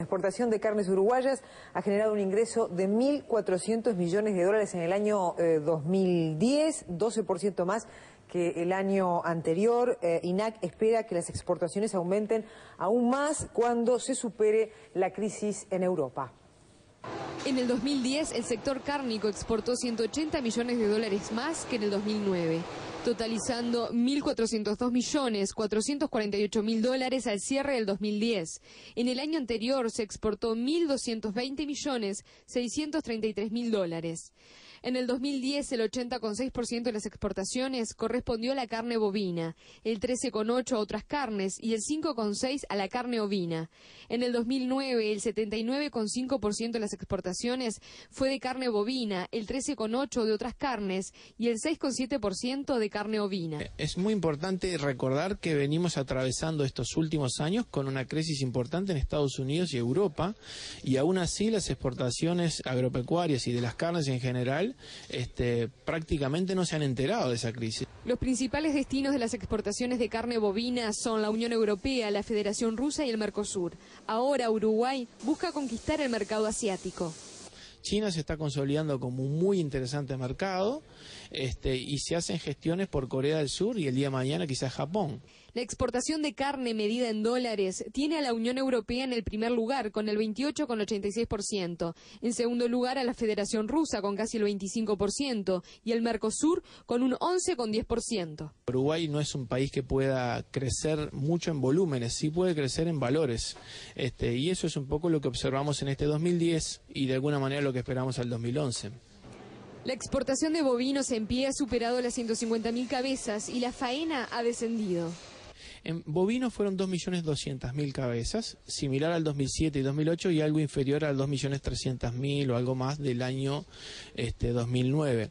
La exportación de carnes uruguayas ha generado un ingreso de 1.400 millones de dólares en el año 2010, eh, 12% más que el año anterior. Eh, INAC espera que las exportaciones aumenten aún más cuando se supere la crisis en Europa. En el 2010, el sector cárnico exportó 180 millones de dólares más que en el 2009 totalizando 1.402 millones 448 mil dólares al cierre del 2010. En el año anterior se exportó 1.220 millones 633 mil dólares. En el 2010, el 80,6% de las exportaciones correspondió a la carne bovina, el 13,8% a otras carnes y el 5,6% a la carne ovina. En el 2009, el 79,5% de las exportaciones fue de carne bovina, el 13,8% de otras carnes y el 6,7% de carne bovina eh, Es muy importante recordar que venimos atravesando estos últimos años con una crisis importante en Estados Unidos y Europa, y aún así las exportaciones agropecuarias y de las carnes en general este, prácticamente no se han enterado de esa crisis. Los principales destinos de las exportaciones de carne bovina son la Unión Europea, la Federación Rusa y el Mercosur. Ahora Uruguay busca conquistar el mercado asiático. China se está consolidando como un muy interesante mercado este, y se hacen gestiones por Corea del Sur y el día de mañana quizás Japón. La exportación de carne medida en dólares tiene a la Unión Europea en el primer lugar con el 28,86%, en segundo lugar a la Federación Rusa con casi el 25% y el Mercosur con un 11,10%. Uruguay no es un país que pueda crecer mucho en volúmenes, sí puede crecer en valores. Este, y eso es un poco lo que observamos en este 2010 y de alguna manera lo que esperamos al 2011. La exportación de bovinos en pie ha superado las 150.000 cabezas y la faena ha descendido. En bovinos fueron 2.200.000 cabezas, similar al 2007 y 2008 y algo inferior al 2.300.000 o algo más del año este, 2009.